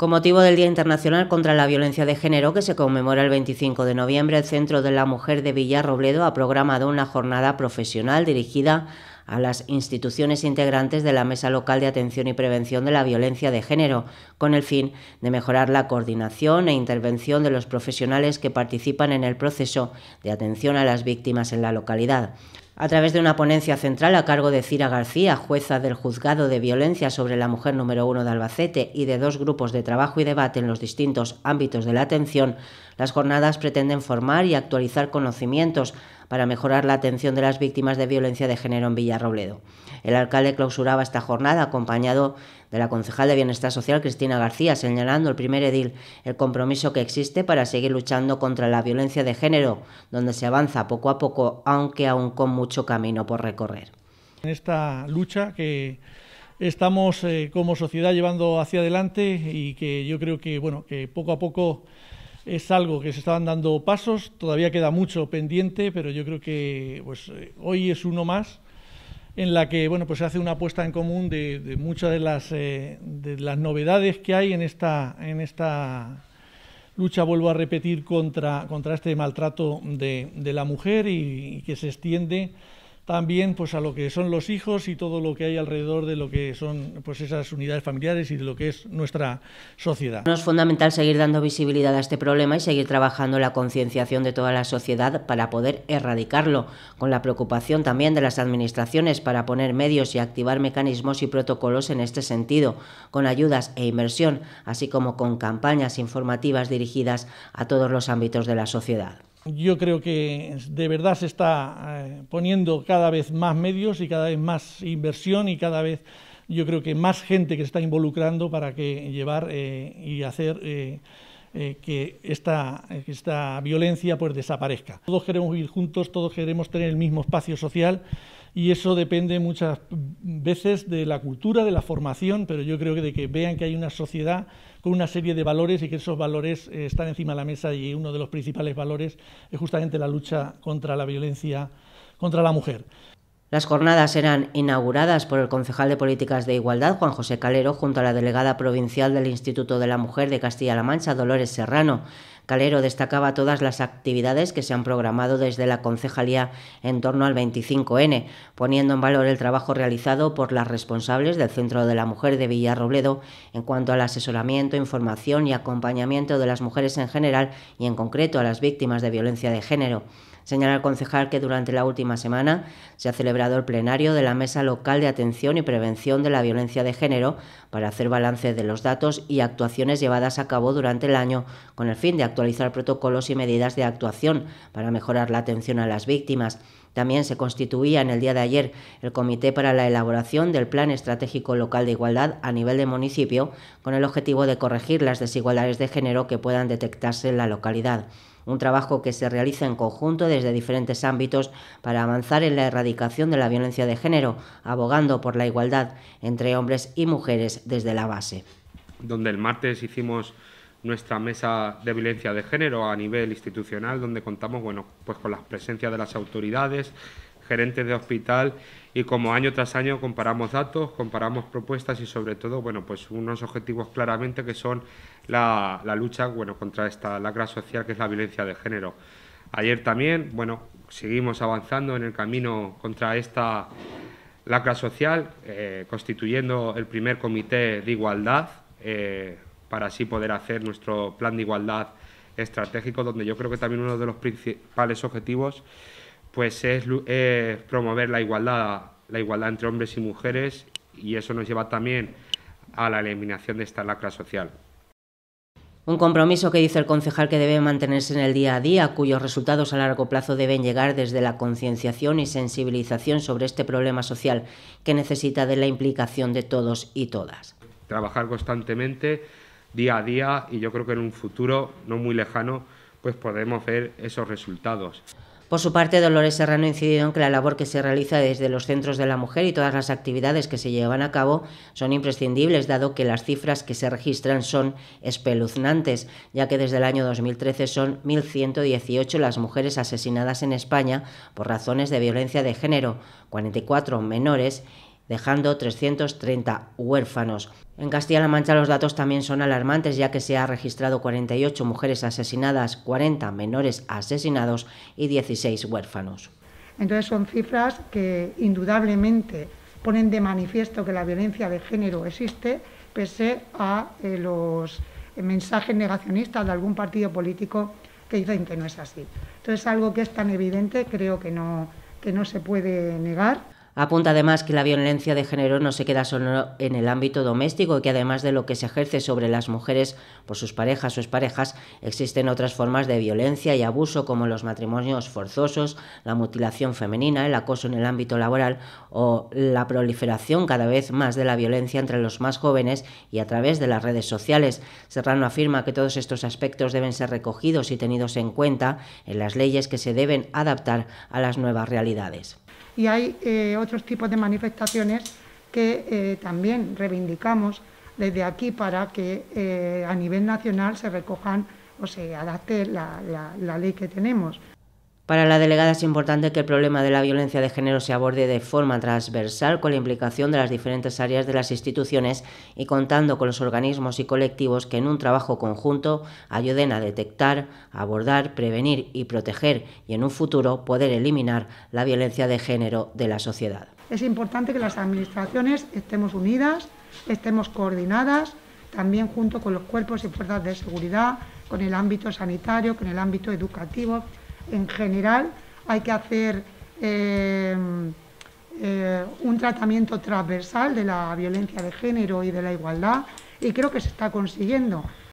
Con motivo del Día Internacional contra la Violencia de Género, que se conmemora el 25 de noviembre, el Centro de la Mujer de Villarrobledo ha programado una jornada profesional dirigida a las instituciones integrantes de la Mesa Local de Atención y Prevención de la Violencia de Género, con el fin de mejorar la coordinación e intervención de los profesionales que participan en el proceso de atención a las víctimas en la localidad a través de una ponencia central a cargo de Cira García, jueza del Juzgado de Violencia sobre la Mujer número uno de Albacete, y de dos grupos de trabajo y debate en los distintos ámbitos de la atención, las jornadas pretenden formar y actualizar conocimientos para mejorar la atención de las víctimas de violencia de género en Villarrobledo. El alcalde clausuraba esta jornada acompañado de la concejal de Bienestar Social, Cristina García, señalando el primer edil el compromiso que existe para seguir luchando contra la violencia de género, donde se avanza poco a poco, aunque aún con mucho camino por recorrer. En esta lucha que estamos eh, como sociedad llevando hacia adelante y que yo creo que, bueno, que poco a poco es algo que se estaban dando pasos, todavía queda mucho pendiente, pero yo creo que pues, eh, hoy es uno más en la que bueno, pues se hace una apuesta en común de, muchas de las, eh, de las novedades que hay en esta, en esta lucha, vuelvo a repetir, contra, contra este maltrato de, de la mujer y que se extiende también pues a lo que son los hijos y todo lo que hay alrededor de lo que son pues esas unidades familiares y de lo que es nuestra sociedad. Es fundamental seguir dando visibilidad a este problema y seguir trabajando la concienciación de toda la sociedad para poder erradicarlo, con la preocupación también de las administraciones para poner medios y activar mecanismos y protocolos en este sentido, con ayudas e inversión, así como con campañas informativas dirigidas a todos los ámbitos de la sociedad yo creo que de verdad se está eh, poniendo cada vez más medios y cada vez más inversión y cada vez yo creo que más gente que se está involucrando para que llevar eh, y hacer eh, que, esta, esta violencia pues desaparezca. Todos queremos vivir juntos, todos queremos tener el mismo espacio social y eso depende muchas veces de la cultura, de la formación, pero yo creo que de que vean que hay una sociedad con una serie de valores y que esos valores eh, están encima de la mesa y uno de los principales valores es justamente la lucha contra la violencia contra la mujer. Las jornadas eran inauguradas por el concejal de Políticas de Igualdad, Juan José Calero, junto a la delegada provincial del Instituto de la Mujer de Castilla-La Mancha, Dolores Serrano. Calero destacaba todas las actividades que se han programado desde la concejalía en torno al 25N, poniendo en valor el trabajo realizado por las responsables del Centro de la Mujer de Villarrobledo en cuanto al asesoramiento, información y acompañamiento de las mujeres en general y en concreto a las víctimas de violencia de género. Señala el concejal que durante la última semana se ha celebrado el plenario de la Mesa Local de Atención y Prevención de la Violencia de Género para hacer balance de los datos y actuaciones llevadas a cabo durante el año con el fin de actuar actualizar protocolos y medidas de actuación para mejorar la atención a las víctimas. También se constituía en el día de ayer el Comité para la elaboración del Plan Estratégico Local de Igualdad a nivel de municipio, con el objetivo de corregir las desigualdades de género que puedan detectarse en la localidad. Un trabajo que se realiza en conjunto desde diferentes ámbitos para avanzar en la erradicación de la violencia de género, abogando por la igualdad entre hombres y mujeres desde la base. Donde el martes hicimos nuestra mesa de violencia de género a nivel institucional, donde contamos bueno, pues con las presencias de las autoridades, gerentes de hospital y como año tras año comparamos datos, comparamos propuestas y sobre todo bueno, pues unos objetivos claramente que son la, lucha bueno, contra esta lacra social que es la violencia de género. Ayer también, bueno, seguimos avanzando en el camino contra esta lacra social, eh, constituyendo el primer comité de igualdad. Eh, para así poder hacer nuestro plan de igualdad estratégico, donde yo creo que también uno de los principales objetivos pues es, promover la igualdad, la igualdad entre hombres y mujeres y eso nos lleva también a la eliminación de esta lacra social. Un compromiso que dice el concejal que debe mantenerse en el día a día, cuyos resultados a largo plazo deben llegar desde la concienciación y sensibilización sobre este problema social que necesita de la implicación de todos y todas. Trabajar constantemente día a día y yo creo que en un futuro no muy lejano pues podemos ver esos resultados. Por su parte, Dolores Serrano incidió en que la labor que se realiza desde los centros de la mujer y todas las actividades que se llevan a cabo son imprescindibles, dado que las cifras que se registran son espeluznantes, ya que desde el año 2013 son 1.118 las mujeres asesinadas en España por razones de violencia de género, 44 menores dejando 330 huérfanos. En Castilla-La Mancha los datos también son alarmantes ya que se han registrado 48 mujeres asesinadas, 40 menores asesinados y 16 huérfanos. Entonces son cifras que indudablemente ponen de manifiesto que la violencia de género existe pese a eh, los mensajes negacionistas de algún partido político que dicen que no es así. Entonces algo que es tan evidente creo que no, que no se puede negar. Apunta además que la violencia de género no se queda solo en el ámbito doméstico y que además de lo que se ejerce sobre las mujeres por sus parejas o exparejas, existen otras formas de violencia y abuso como los matrimonios forzosos, la mutilación femenina, el acoso en el ámbito laboral o la proliferación cada vez más de la violencia entre los más jóvenes y a través de las redes sociales. Serrano afirma que todos estos aspectos deben ser recogidos y tenidos en cuenta en las leyes que se deben adaptar a las nuevas realidades y hay eh, otros tipos de manifestaciones que eh, también reivindicamos desde aquí para que eh, a nivel nacional se recojan o se adapte la ley que tenemos. Para la delegada es importante que el problema de la violencia de género se aborde de forma transversal con la implicación de las diferentes áreas de las instituciones y contando con los organismos y colectivos que en un trabajo conjunto ayuden a detectar, abordar, prevenir y proteger y en un futuro poder eliminar la violencia de género de la sociedad. Es importante que las administraciones estemos unidas, estemos coordinadas, también junto con los cuerpos y fuerzas de seguridad, con el ámbito sanitario, con el ámbito educativo en general hay que hacer eh, eh, un tratamiento transversal de la violencia de género y de la igualdad y creo que se está consiguiendo.